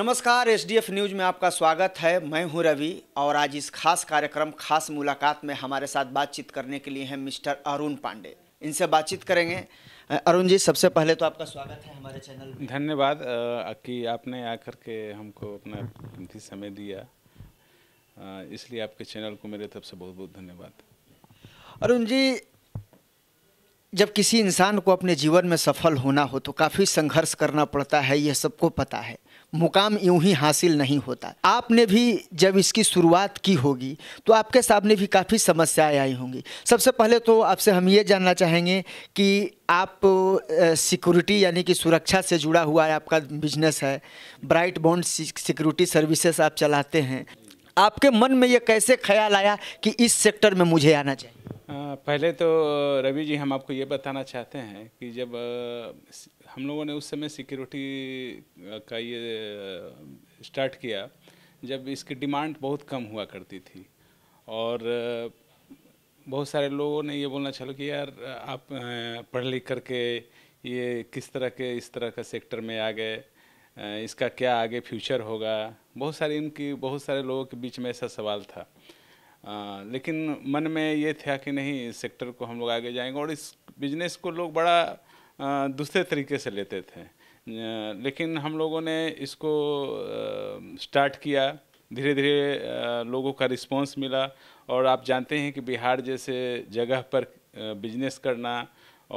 नमस्कार S D F news में आपका स्वागत है मैं हूं रवि और आज इस खास कार्यक्रम खास मुलाकात में हमारे साथ बातचीत करने के लिए हैं मिस्टर अरुण पांडे इनसे बातचीत करेंगे अरुण जी सबसे पहले तो आपका स्वागत है हमारे चैनल में धन्यवाद कि आपने आकर के हमको अपना कीमती समय दिया इसलिए आपके चैनल को मेरे तरफ से बहुत बहुत धन्यवाद अरुण जी जब किसी इंसान को अपने जीवन में सफल होना हो तो काफ़ी संघर्ष करना पड़ता है यह सबको पता है मुकाम यूं ही हासिल नहीं होता आपने भी जब इसकी शुरुआत की होगी तो आपके सामने भी काफ़ी समस्याएं आई होंगी सबसे पहले तो आपसे हम ये जानना चाहेंगे कि आप सिक्योरिटी यानी कि सुरक्षा से जुड़ा हुआ है आपका बिजनेस है ब्राइट बॉन्ड सिक्योरिटी सर्विसेज आप चलाते हैं आपके मन में ये कैसे ख्याल आया कि इस सेक्टर में मुझे आना चाहिए पहले तो रवि जी हम आपको ये बताना चाहते हैं कि जब हम लोगों ने उस समय सिक्योरिटी का ये स्टार्ट किया जब इसकी डिमांड बहुत कम हुआ करती थी और बहुत सारे लोगों ने ये बोलना चलो कि यार आप पढ़ लिख करके ये किस तरह के इस तरह का सेक्टर में आ गए इसका क्या आगे फ्यूचर होगा बहुत सारे इनकी बहुत सारे लोगों के बीच में ऐसा सवाल था आ, लेकिन मन में ये था कि नहीं इस सेक्टर को हम लोग आगे जाएंगे और इस बिजनेस को लोग बड़ा दूसरे तरीके से लेते थे लेकिन हम लोगों ने इसको स्टार्ट किया धीरे धीरे लोगों का रिस्पांस मिला और आप जानते हैं कि बिहार जैसे जगह पर बिजनेस करना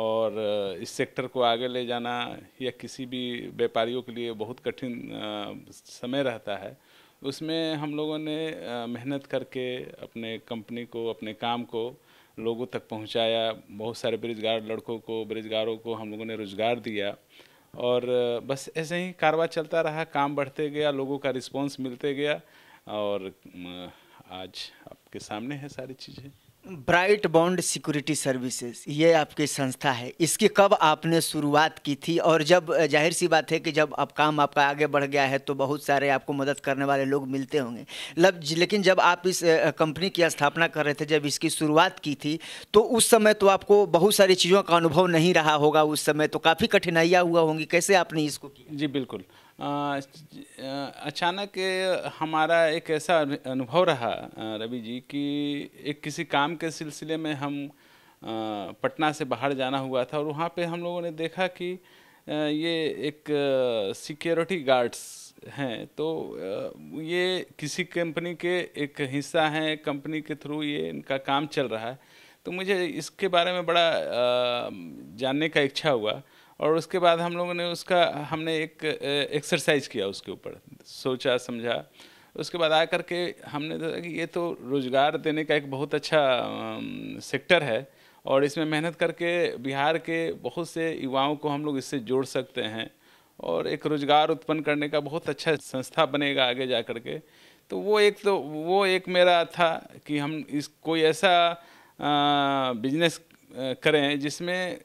और इस सेक्टर को आगे ले जाना या किसी भी व्यापारियों के लिए बहुत कठिन समय रहता है उसमें हम लोगों ने मेहनत करके अपने कंपनी को अपने काम को लोगों तक पहुंचाया बहुत सारे बेरोजगार लड़कों को बेरोजगारों को हम लोगों ने रोज़गार दिया और बस ऐसे ही कारवा चलता रहा काम बढ़ते गया लोगों का रिस्पांस मिलते गया और आज आपके सामने है सारी चीज़ें ब्राइट बॉन्ड सिक्योरिटी सर्विसेज ये आपकी संस्था है इसकी कब आपने शुरुआत की थी और जब जाहिर सी बात है कि जब अब काम आपका आगे बढ़ गया है तो बहुत सारे आपको मदद करने वाले लोग मिलते होंगे लब लेकिन जब आप इस कंपनी की स्थापना कर रहे थे जब इसकी शुरुआत की थी तो उस समय तो आपको बहुत सारी चीज़ों का अनुभव नहीं रहा होगा उस समय तो काफ़ी कठिनाइयाँ हुआ होंगी कैसे आपने इसको किया जी बिल्कुल अचानक हमारा एक ऐसा अनुभव रहा रवि जी कि एक किसी काम के सिलसिले में हम पटना से बाहर जाना हुआ था और वहाँ पे हम लोगों ने देखा कि ये एक सिक्योरिटी गार्ड्स हैं तो ये किसी कंपनी के एक हिस्सा हैं कंपनी के थ्रू ये इनका काम चल रहा है तो मुझे इसके बारे में बड़ा जानने का इच्छा हुआ और उसके बाद हम लोगों ने उसका हमने एक एक्सरसाइज किया उसके ऊपर सोचा समझा उसके बाद आ करके हमने देखा कि ये तो रोज़गार देने का एक बहुत अच्छा सेक्टर है और इसमें मेहनत करके बिहार के बहुत से युवाओं को हम लोग इससे जोड़ सकते हैं और एक रोज़गार उत्पन्न करने का बहुत अच्छा संस्था बनेगा आगे जा कर के तो वो एक तो वो एक मेरा था कि हम इस कोई ऐसा बिजनेस करें जिसमें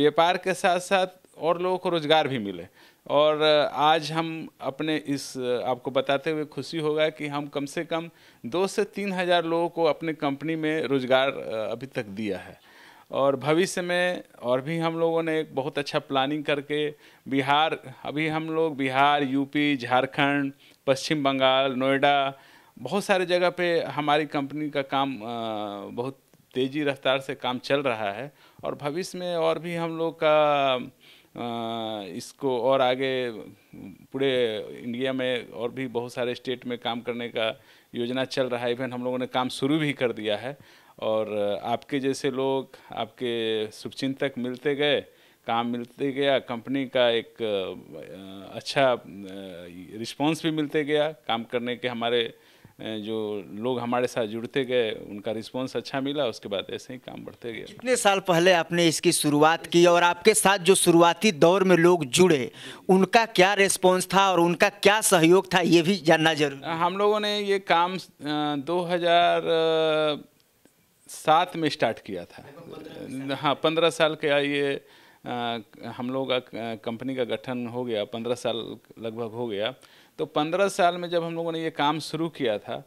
व्यापार के साथ साथ और लोगों को रोज़गार भी मिले और आज हम अपने इस आपको बताते हुए खुशी होगा कि हम कम से कम दो से तीन हज़ार लोगों को अपने कंपनी में रोज़गार अभी तक दिया है और भविष्य में और भी हम लोगों ने एक बहुत अच्छा प्लानिंग करके बिहार अभी हम लोग बिहार यूपी झारखंड पश्चिम बंगाल नोएडा बहुत सारे जगह पे हमारी कंपनी का काम बहुत तेज़ी रफ्तार से काम चल रहा है और भविष्य में और भी हम लोग का इसको और आगे पूरे इंडिया में और भी बहुत सारे स्टेट में काम करने का योजना चल रहा है इवन हम लोगों ने काम शुरू भी कर दिया है और आपके जैसे लोग आपके शुभचिंतक मिलते गए काम मिलते गया कंपनी का एक अच्छा रिस्पांस भी मिलते गया काम करने के हमारे जो लोग हमारे साथ जुड़ते गए उनका रिस्पॉन्स अच्छा मिला उसके बाद ऐसे ही काम बढ़ते गए कितने साल पहले आपने इसकी शुरुआत की और आपके साथ जो शुरुआती दौर में लोग जुड़े उनका क्या रिस्पॉन्स था और उनका क्या सहयोग था ये भी जानना जरूर हम लोगों ने ये काम दो सात में स्टार्ट किया था हाँ पंद्रह साल का ये आ, हम लोग का कंपनी का गठन हो गया पंद्रह साल लगभग हो गया तो पंद्रह साल में जब हम लोगों ने ये काम शुरू किया था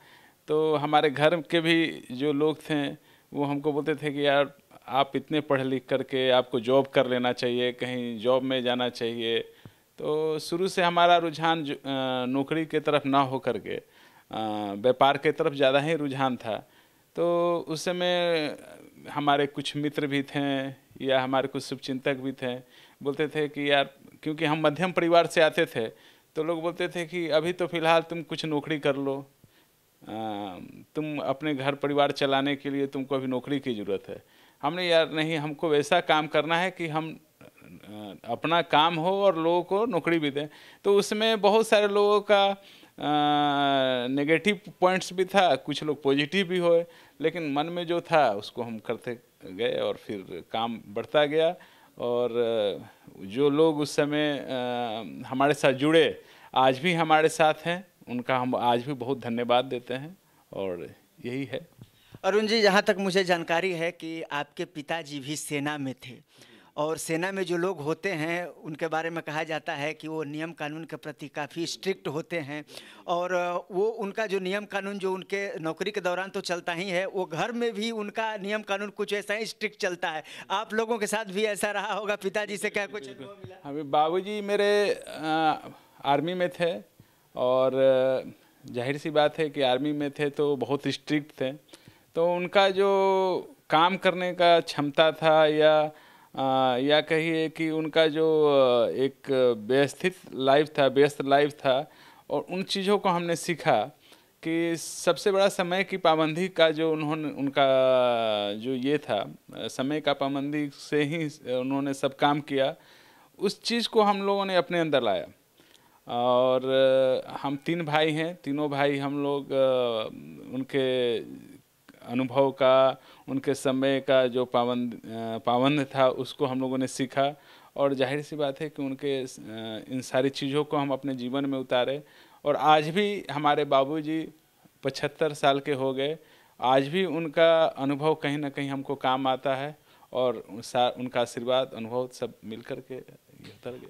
तो हमारे घर के भी जो लोग थे वो हमको बोलते थे कि यार आप इतने पढ़ लिख करके आपको जॉब कर लेना चाहिए कहीं जॉब में जाना चाहिए तो शुरू से हमारा रुझान नौकरी के तरफ ना हो कर के व्यापार के तरफ ज़्यादा ही रुझान था तो उस समय हमारे कुछ मित्र भी थे या हमारे कुछ शुभचिंतक भी थे बोलते थे कि यार क्योंकि हम मध्यम परिवार से आते थे तो लोग बोलते थे कि अभी तो फिलहाल तुम कुछ नौकरी कर लो आ, तुम अपने घर परिवार चलाने के लिए तुमको अभी नौकरी की ज़रूरत है हमने यार नहीं हमको वैसा काम करना है कि हम अपना काम हो और लोगों को नौकरी भी दें तो उसमें बहुत सारे लोगों का नेगेटिव पॉइंट्स भी था कुछ लोग पॉजिटिव भी हुए लेकिन मन में जो था उसको हम करते गए और फिर काम बढ़ता गया और जो लोग उस समय हमारे साथ जुड़े आज भी हमारे साथ हैं उनका हम आज भी बहुत धन्यवाद देते हैं और यही है अरुण जी जहाँ तक मुझे जानकारी है कि आपके पिताजी भी सेना में थे और सेना में जो लोग होते हैं उनके बारे में कहा जाता है कि वो नियम कानून के प्रति काफ़ी स्ट्रिक्ट होते हैं और वो उनका जो नियम कानून जो उनके नौकरी के दौरान तो चलता ही है वो घर में भी उनका नियम कानून कुछ ऐसा ही स्ट्रिक्ट चलता है आप लोगों के साथ भी ऐसा रहा होगा पिताजी से क्या कुछ हाँ, अभी बाबू मेरे आर्मी में थे और जाहिर सी बात है कि आर्मी में थे तो बहुत स्ट्रिक्ट थे तो उनका जो काम करने का क्षमता था या आ, या कहिए कि उनका जो एक व्यवस्थित लाइफ था व्यस्त लाइफ था और उन चीज़ों को हमने सीखा कि सबसे बड़ा समय की पाबंदी का जो उन्होंने उनका जो ये था समय का पाबंदी से ही उन्होंने सब काम किया उस चीज़ को हम लोगों ने अपने अंदर लाया और हम तीन भाई हैं तीनों भाई हम लोग उनके अनुभव का उनके समय का जो पावन पावन था उसको हम लोगों ने सीखा और जाहिर सी बात है कि उनके इन सारी चीज़ों को हम अपने जीवन में उतारे और आज भी हमारे बाबूजी पचहत्तर साल के हो गए आज भी उनका अनुभव कहीं ना कहीं हमको काम आता है और उनका आशीर्वाद अनुभव सब मिलकर के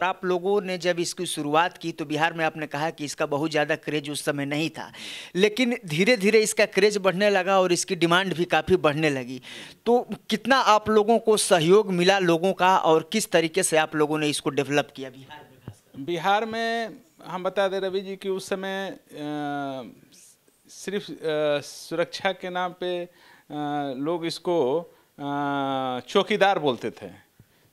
आप लोगों ने जब इसकी शुरुआत की तो बिहार में आपने कहा कि इसका बहुत ज़्यादा क्रेज उस समय नहीं था लेकिन धीरे धीरे इसका क्रेज बढ़ने लगा और इसकी डिमांड भी काफ़ी बढ़ने लगी तो कितना आप लोगों को सहयोग मिला लोगों का और किस तरीके से आप लोगों ने इसको डेवलप किया बिहार में बिहार में हम बता दें रवि जी कि उस समय सिर्फ सुरक्षा के नाम पर लोग इसको चौकीदार बोलते थे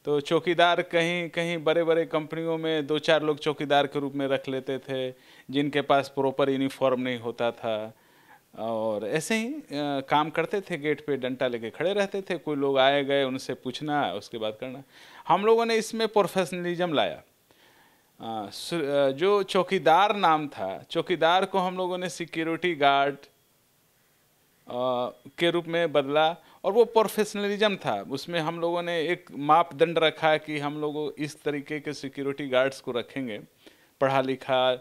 तो चौकीदार कहीं कहीं बड़े बड़े कंपनियों में दो चार लोग चौकीदार के रूप में रख लेते थे जिनके पास प्रॉपर यूनिफॉर्म नहीं होता था और ऐसे ही आ, काम करते थे गेट पे डंटा लेके खड़े रहते थे कोई लोग आए गए उनसे पूछना उसके बाद करना हम लोगों ने इसमें प्रोफेशनलिज्म लाया आ, जो चौकीदार नाम था चौकीदार को हम लोगों ने सिक्योरिटी गार्ड के रूप में बदला और वो प्रोफेशनलिज्म था उसमें हम लोगों ने एक मापदंड रखा कि हम लोग इस तरीके के सिक्योरिटी गार्ड्स को रखेंगे पढ़ा लिखा आ,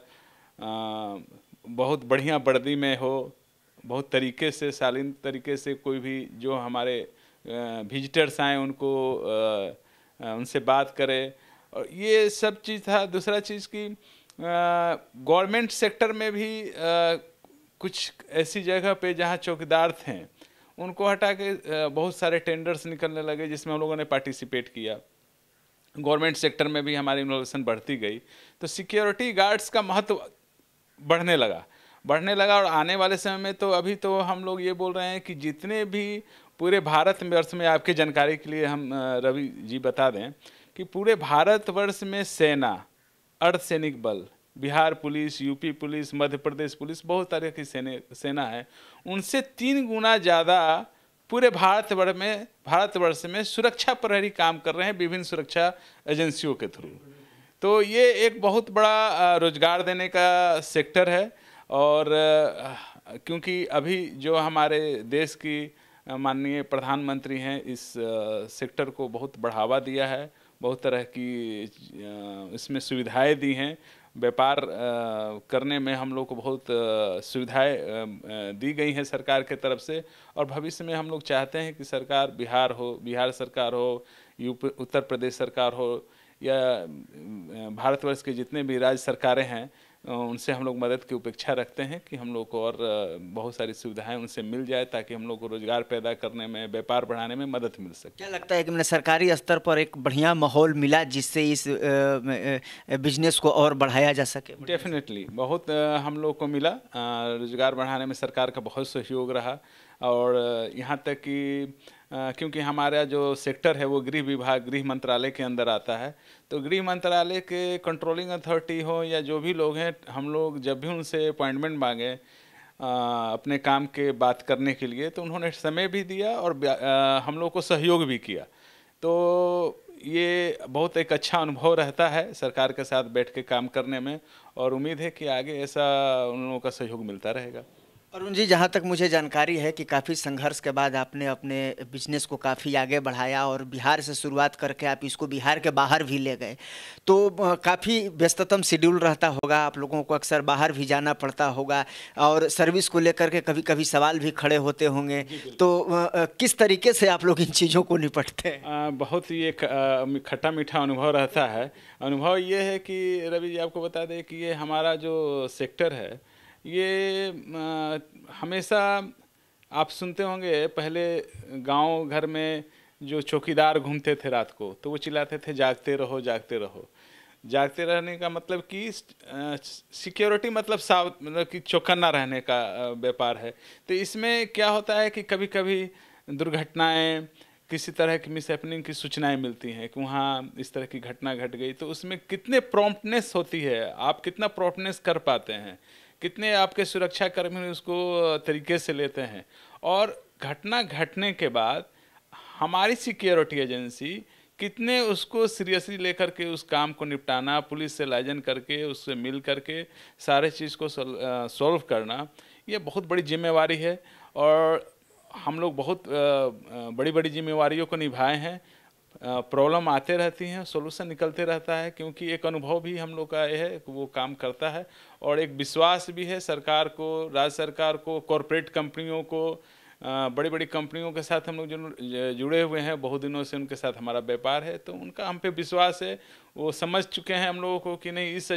बहुत बढ़िया वर्दी में हो बहुत तरीके से शालीन तरीके से कोई भी जो हमारे विजिटर्स आए उनको आ, उनसे बात करें और ये सब चीज़ था दूसरा चीज़ कि गवर्नमेंट सेक्टर में भी आ, कुछ ऐसी जगह पे जहाँ चौकीदार थे उनको हटा के बहुत सारे टेंडर्स निकलने लगे जिसमें हम लोगों ने पार्टिसिपेट किया गवर्नमेंट सेक्टर में भी हमारी इनोवेशन बढ़ती गई तो सिक्योरिटी गार्ड्स का महत्व बढ़ने लगा बढ़ने लगा और आने वाले समय में तो अभी तो हम लोग ये बोल रहे हैं कि जितने भी पूरे भारत वर्ष में आपके जानकारी के लिए हम रवि जी बता दें कि पूरे भारतवर्ष में सेना अर्धसैनिक बल Bihar police UP police Madhya Pradesh police बहुत तरह की सेने सेना है उनसे तीन गुना ज़्यादा पूरे भारतवर्ष में भारतवर्ष में सुरक्षा प्रहरी काम कर रहे हैं विभिन्न सुरक्षा एजेंसियों के थ्रू तो ये एक बहुत बड़ा रोजगार देने का सेक्टर है और क्योंकि अभी जो हमारे देश की माननीय प्रधानमंत्री हैं इस सेक्टर को बहुत बढ़ावा दिया है बहुत तरह की इसमें सुविधाएं दी हैं व्यापार करने में हम लोग को बहुत सुविधाएं दी गई हैं सरकार के तरफ से और भविष्य में हम लोग चाहते हैं कि सरकार बिहार हो बिहार सरकार हो यूपी उत्तर प्रदेश सरकार हो या भारतवर्ष के जितने भी राज्य सरकारें हैं उनसे हम लोग मदद की उपेक्षा रखते हैं कि हम लोग को और बहुत सारी सुविधाएं उनसे मिल जाए ताकि हम लोग को रोजगार पैदा करने में व्यापार बढ़ाने में मदद मिल सके क्या लगता है कि मैंने मतलब सरकारी स्तर पर एक बढ़िया माहौल मिला जिससे इस बिजनेस को और बढ़ाया जा सके डेफिनेटली बहुत हम लोग को मिला रोजगार बढ़ाने में सरकार का बहुत सहयोग रहा और यहाँ तक कि क्योंकि हमारा जो सेक्टर है वो गृह विभाग गृह मंत्रालय के अंदर आता है तो गृह मंत्रालय के कंट्रोलिंग अथॉरिटी हो या जो भी लोग हैं हम लोग जब भी उनसे अपॉइंटमेंट मांगे अपने काम के बात करने के लिए तो उन्होंने समय भी दिया और आ, हम लोग को सहयोग भी किया तो ये बहुत एक अच्छा अनुभव रहता है सरकार के साथ बैठ के काम करने में और उम्मीद है कि आगे ऐसा उन लोगों का सहयोग मिलता रहेगा अरुण जी जहाँ तक मुझे जानकारी है कि काफ़ी संघर्ष के बाद आपने अपने बिजनेस को काफ़ी आगे बढ़ाया और बिहार से शुरुआत करके आप इसको बिहार के बाहर भी ले गए तो काफ़ी व्यस्ततम शेड्यूल रहता होगा आप लोगों को अक्सर बाहर भी जाना पड़ता होगा और सर्विस को लेकर के कभी कभी सवाल भी खड़े होते होंगे तो किस तरीके से आप लोग इन चीज़ों को निपटते हैं बहुत ही एक खट्टा मीठा अनुभव रहता है अनुभव ये है कि रवि जी आपको बता दें कि ये हमारा जो सेक्टर है ये आ, हमेशा आप सुनते होंगे पहले गांव घर में जो चौकीदार घूमते थे रात को तो वो चिल्लाते थे जागते रहो जागते रहो जागते रहने का मतलब कि सिक्योरिटी मतलब साव मतलब कि चौकन्ना रहने का व्यापार है तो इसमें क्या होता है कि कभी कभी दुर्घटनाएं किसी तरह की मिसहैपनिंग की सूचनाएं मिलती हैं कि वहाँ इस तरह की घटना घट गई तो उसमें कितने प्रॉम्प्टनेस होती है आप कितना प्रॉम्प्टनेस कर पाते हैं कितने आपके सुरक्षा कर्मी उसको तरीके से लेते हैं और घटना घटने के बाद हमारी सिक्योरिटी एजेंसी कितने उसको सीरियसली लेकर के उस काम को निपटाना पुलिस से लाइजन करके उससे मिल करके सारे चीज़ को सॉल्व करना ये बहुत बड़ी जिम्मेवारी है और हम लोग बहुत बड़ी बड़ी जिम्मेवारियों को निभाए हैं प्रॉब्लम आते रहती हैं सोल्यूशन निकलते रहता है क्योंकि एक अनुभव भी हम लोग का यह है वो काम करता है और एक विश्वास भी है सरकार को राज्य सरकार को कॉरपोरेट कंपनियों को बड़ी बड़ी कंपनियों के साथ हम लोग जो जुड़े हुए हैं बहुत दिनों से उनके साथ हमारा व्यापार है तो उनका हम पे विश्वास है वो समझ चुके हैं हम लोगों को कि नहीं इस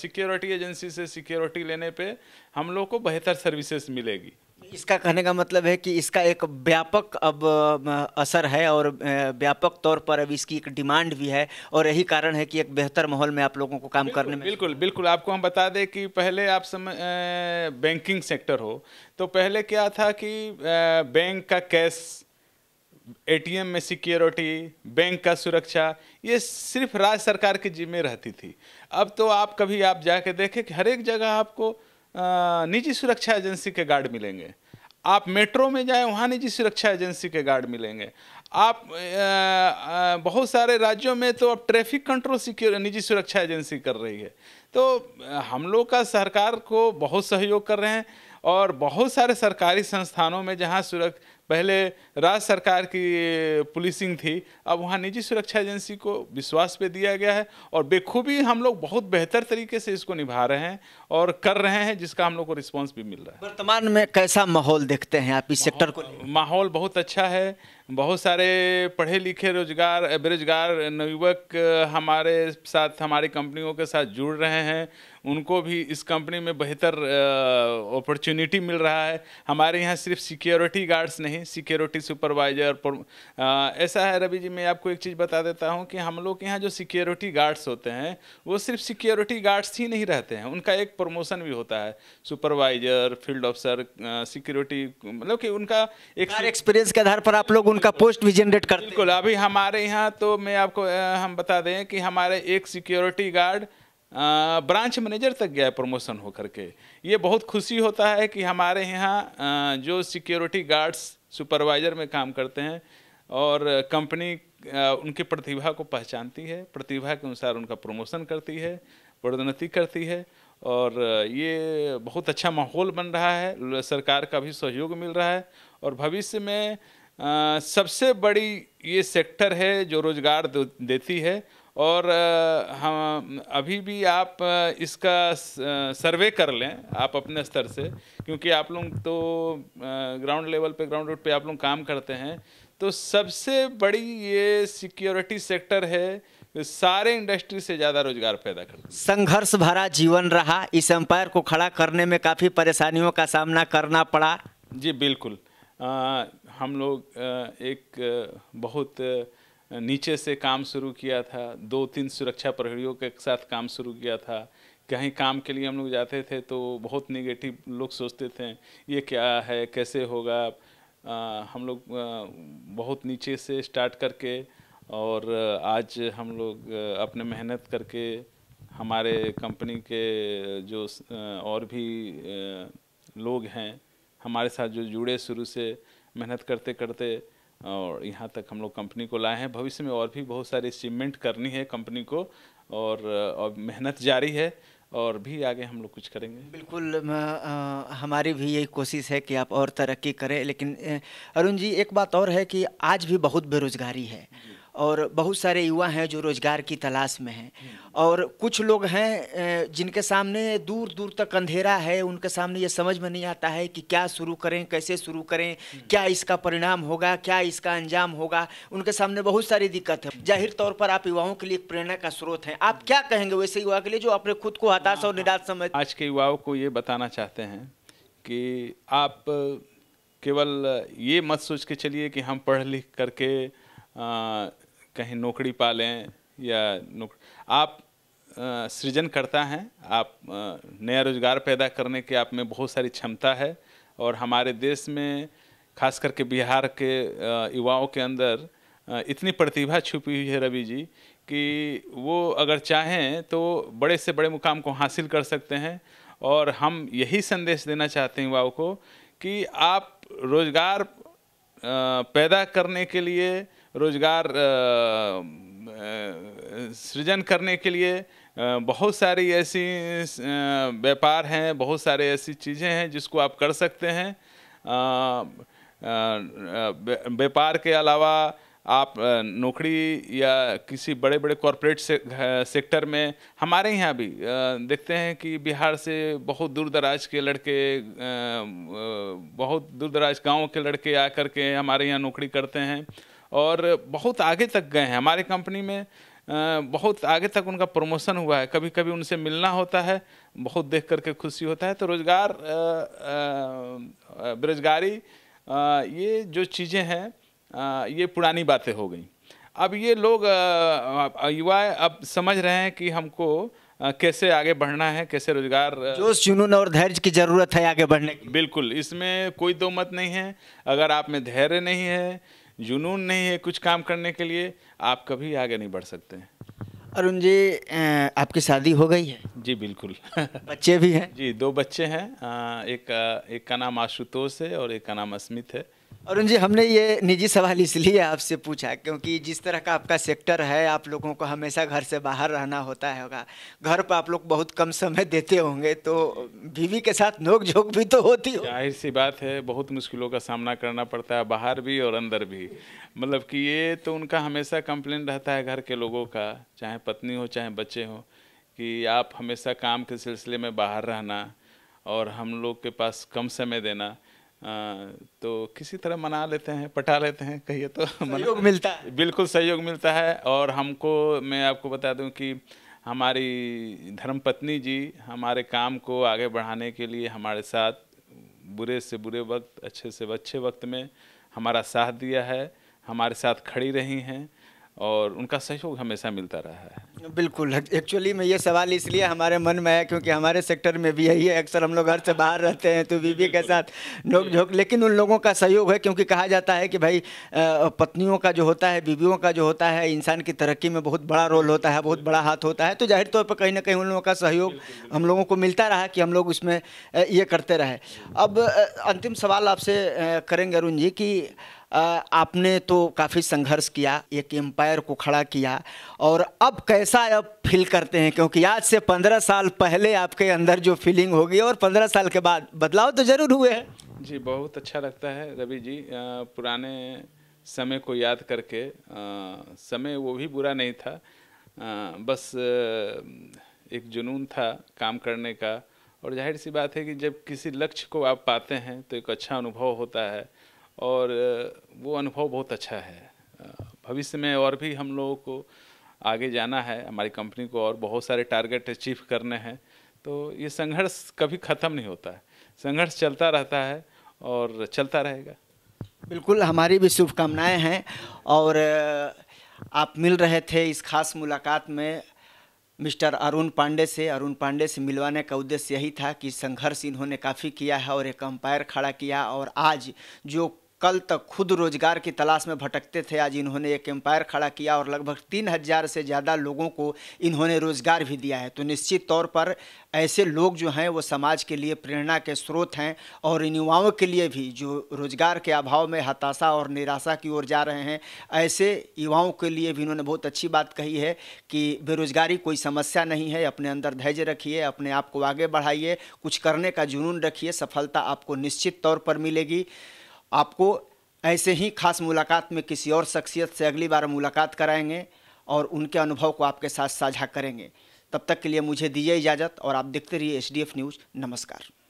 सिक्योरिटी एजेंसी से सिक्योरिटी लेने पे हम लोग को बेहतर सर्विसेज मिलेगी इसका कहने का मतलब है कि इसका एक व्यापक अब असर है और व्यापक तौर पर अब इसकी एक डिमांड भी है और यही कारण है कि एक बेहतर माहौल में आप लोगों को काम बिल्कुल, करने में बिल्कुल बिल्कुल आपको हम बता दें कि पहले आप समय बैंकिंग सेक्टर हो तो पहले क्या था कि बैंक का कैश एटीएम में सिक्योरिटी बैंक का सुरक्षा ये सिर्फ राज्य सरकार के जिम्मे रहती थी अब तो आप कभी आप जाके देखें कि हर एक जगह आपको निजी सुरक्षा एजेंसी के गार्ड मिलेंगे आप मेट्रो में जाएं वहाँ निजी सुरक्षा एजेंसी के गार्ड मिलेंगे आप आ, आ, बहुत सारे राज्यों में तो अब ट्रैफिक कंट्रोल सिक्योर निजी सुरक्षा एजेंसी कर रही है तो हम लोग का सरकार को बहुत सहयोग कर रहे हैं और बहुत सारे सरकारी संस्थानों में जहाँ सुरक्षा पहले राज्य सरकार की पुलिसिंग थी अब वहाँ निजी सुरक्षा एजेंसी को विश्वास पे दिया गया है और बेखूबी हम लोग बहुत बेहतर तरीके से इसको निभा रहे हैं और कर रहे हैं जिसका हम लोग को रिस्पॉन्स भी मिल रहा है वर्तमान में कैसा माहौल देखते हैं आप इस सेक्टर को माहौल बहुत अच्छा है बहुत सारे पढ़े लिखे रोजगार बेरोजगार नवयुवक हमारे साथ हमारी कंपनियों के साथ जुड़ रहे हैं उनको भी इस कंपनी में बेहतर अपॉर्चुनिटी मिल रहा है हमारे यहाँ सिर्फ सिक्योरिटी गार्ड्स नहीं सिक्योरिटी सुपरवाइज़र ऐसा है रवि जी मैं आपको एक चीज़ बता देता हूँ कि हम लोग के यहाँ जो सिक्योरिटी गार्ड्स होते हैं वो सिर्फ सिक्योरिटी गार्ड्स ही नहीं रहते हैं उनका एक प्रमोशन भी होता है सुपरवाइज़र फील्ड ऑफिसर सिक्योरिटी मतलब कि उनका एक एक्सपीरियंस के आधार पर आप लोग उनका पोस्ट भी जनरेट करते बिल्कुल अभी हमारे यहाँ तो मैं आपको हम बता दें कि हमारे एक सिक्योरिटी गार्ड ब्रांच मैनेजर तक गया है प्रमोशन होकर के ये बहुत खुशी होता है कि हमारे यहाँ जो सिक्योरिटी गार्ड्स सुपरवाइज़र में काम करते हैं और कंपनी उनकी प्रतिभा को पहचानती है प्रतिभा के अनुसार उनका प्रमोशन करती है प्रोन्नति करती है और ये बहुत अच्छा माहौल बन रहा है सरकार का भी सहयोग मिल रहा है और भविष्य में आ, सबसे बड़ी ये सेक्टर है जो रोज़गार देती है और हम अभी भी आप इसका सर्वे कर लें आप अपने स्तर से क्योंकि आप लोग तो ग्राउंड लेवल पे ग्राउंड रूट पे आप लोग काम करते हैं तो सबसे बड़ी ये सिक्योरिटी सेक्टर है सारे इंडस्ट्री से ज़्यादा रोजगार पैदा कर संघर्ष भरा जीवन रहा इस एम्पायर को खड़ा करने में काफ़ी परेशानियों का सामना करना पड़ा जी बिल्कुल आ, हम लोग एक बहुत नीचे से काम शुरू किया था दो तीन सुरक्षा प्रहरियों के साथ काम शुरू किया था कहीं काम के लिए हम लोग जाते थे तो बहुत निगेटिव लोग सोचते थे ये क्या है कैसे होगा हम लोग बहुत नीचे से स्टार्ट करके और आज हम लोग अपने मेहनत करके हमारे कंपनी के जो और भी लोग हैं हमारे साथ जो जुड़े शुरू से मेहनत करते करते और यहाँ तक हम लोग कंपनी को लाए हैं भविष्य में और भी बहुत सारे अचीवमेंट करनी है कंपनी को और, और मेहनत जारी है और भी आगे हम लोग कुछ करेंगे बिल्कुल आ, हमारी भी यही कोशिश है कि आप और तरक्की करें लेकिन अरुण जी एक बात और है कि आज भी बहुत बेरोज़गारी है और बहुत सारे युवा हैं जो रोजगार की तलाश में हैं हम्म। और कुछ लोग हैं जिनके सामने दूर दूर तक अंधेरा है उनके सामने ये समझ में नहीं आता है कि क्या शुरू करें कैसे शुरू करें हम्म। क्या इसका परिणाम होगा क्या इसका अंजाम होगा उनके सामने बहुत सारी दिक्कत है जाहिर तौर पर आप युवाओं के लिए एक प्रेरणा का स्रोत हैं आप क्या कहेंगे वैसे युवा के लिए जो अपने खुद को हताश हाँ, और हाँ। निराश समझ आज के युवाओं को ये बताना चाहते हैं कि आप केवल ये मत सोच के चलिए कि हम पढ़ लिख करके कहीं नौकरी पा लें या नौकरी आप सृजन करता हैं आप नया रोजगार पैदा करने के आप में बहुत सारी क्षमता है और हमारे देश में खास करके बिहार के युवाओं के अंदर इतनी प्रतिभा छुपी हुई है रवि जी कि वो अगर चाहें तो बड़े से बड़े मुकाम को हासिल कर सकते हैं और हम यही संदेश देना चाहते हैं युवाओं को कि आप रोज़गार पैदा करने के लिए रोजगार सृजन करने के लिए बहुत सारी ऐसी व्यापार हैं बहुत सारे ऐसी चीज़ें हैं जिसको आप कर सकते हैं व्यापार के अलावा आप नौकरी या किसी बड़े बड़े कॉरपोरेट से, सेक्टर में हमारे यहाँ भी देखते हैं कि बिहार से बहुत दूर दराज के लड़के बहुत दूर दराज गाँव के लड़के आ के हमारे यहाँ नौकरी करते हैं और बहुत आगे तक गए हैं हमारे कंपनी में बहुत आगे तक उनका प्रमोशन हुआ है कभी कभी उनसे मिलना होता है बहुत देख करके खुशी होता है तो रोज़गार बेरोजगारी ये जो चीज़ें हैं ये पुरानी बातें हो गई अब ये लोग युवा अब समझ रहे हैं कि हमको कैसे आगे बढ़ना है कैसे रोजगार जोश जुनून और धैर्य की ज़रूरत है आगे बढ़ने की बिल्कुल इसमें कोई दो मत नहीं है अगर आप में धैर्य नहीं है जुनून नहीं है कुछ काम करने के लिए आप कभी आगे नहीं बढ़ सकते हैं अरुण जी आपकी शादी हो गई है जी बिल्कुल बच्चे भी हैं जी दो बच्चे हैं एक एक का नाम आशुतोष है और एक का नाम अस्मित है अरुण जी हमने ये निजी सवाल इसलिए आपसे पूछा क्योंकि जिस तरह का आपका सेक्टर है आप लोगों को हमेशा घर से बाहर रहना होता है होगा घर पर आप लोग बहुत कम समय देते होंगे तो बीवी के साथ नोक झोंक भी तो होती हो जाहिर सी बात है बहुत मुश्किलों का सामना करना पड़ता है बाहर भी और अंदर भी मतलब कि ये तो उनका हमेशा कंप्लेन रहता है घर के लोगों का चाहे पत्नी हो चाहे बच्चे हों कि आप हमेशा काम के सिलसिले में बाहर रहना और हम लोग के पास कम समय देना तो किसी तरह मना लेते हैं पटा लेते हैं कहिए तो सहयोग मिलता है बिल्कुल सहयोग मिलता है और हमको मैं आपको बता दूं कि हमारी धर्मपत्नी जी हमारे काम को आगे बढ़ाने के लिए हमारे साथ बुरे से बुरे वक्त अच्छे से अच्छे वक्त में हमारा साथ दिया है हमारे साथ खड़ी रही हैं और उनका सहयोग हमेशा मिलता रहा है बिल्कुल एक्चुअली में ये सवाल इसलिए हमारे मन में है क्योंकि हमारे सेक्टर में भी यही है अक्सर हम लोग घर से बाहर रहते हैं तो बीवी के साथ नोक झोंक लेकिन उन लोगों का सहयोग है क्योंकि कहा जाता है कि भाई पत्नियों का जो होता है बीवियों का जो होता है इंसान की तरक्की में बहुत बड़ा रोल होता है बहुत बड़ा हाथ होता है तो जाहिर तौर पर कहीं ना कहीं उन लोगों का सहयोग हम लोगों को मिलता रहा कि हम लोग उसमें ये करते रहे अब अंतिम सवाल आपसे करेंगे अरुण जी कि आपने तो काफ़ी संघर्ष किया एक एम्पायर को खड़ा किया और अब कैसा अब फील करते हैं क्योंकि आज से पंद्रह साल पहले आपके अंदर जो फीलिंग होगी और पंद्रह साल के बाद बदलाव तो ज़रूर हुए हैं जी बहुत अच्छा लगता है रवि जी पुराने समय को याद करके समय वो भी बुरा नहीं था बस एक जुनून था काम करने का और जाहिर सी बात है कि जब किसी लक्ष्य को आप पाते हैं तो एक अच्छा अनुभव होता है और वो अनुभव बहुत अच्छा है भविष्य में और भी हम लोगों को आगे जाना है हमारी कंपनी को और बहुत सारे टारगेट अचीव करने हैं तो ये संघर्ष कभी ख़त्म नहीं होता है संघर्ष चलता रहता है और चलता रहेगा बिल्कुल हमारी भी शुभकामनाएं हैं और आप मिल रहे थे इस खास मुलाकात में मिस्टर अरुण पांडे से अरुण पांडे से मिलवाने का उद्देश्य यही था कि संघर्ष इन्होंने काफ़ी किया है और एक अंपायर खड़ा किया और आज जो कल तक खुद रोजगार की तलाश में भटकते थे आज इन्होंने एक एम्पायर खड़ा किया और लगभग तीन हज़ार से ज़्यादा लोगों को इन्होंने रोजगार भी दिया है तो निश्चित तौर पर ऐसे लोग जो हैं वो समाज के लिए प्रेरणा के स्रोत हैं और इन युवाओं के लिए भी जो रोजगार के अभाव में हताशा और निराशा की ओर जा रहे हैं ऐसे युवाओं के लिए भी इन्होंने बहुत अच्छी बात कही है कि बेरोजगारी कोई समस्या नहीं है अपने अंदर धैर्य रखिए अपने आप को आगे बढ़ाइए कुछ करने का जुनून रखिए सफलता आपको निश्चित तौर पर मिलेगी आपको ऐसे ही खास मुलाकात में किसी और शख्सियत से अगली बार मुलाकात कराएंगे और उनके अनुभव को आपके साथ साझा करेंगे तब तक के लिए मुझे दीजिए इजाज़त और आप देखते रहिए एच न्यूज़ नमस्कार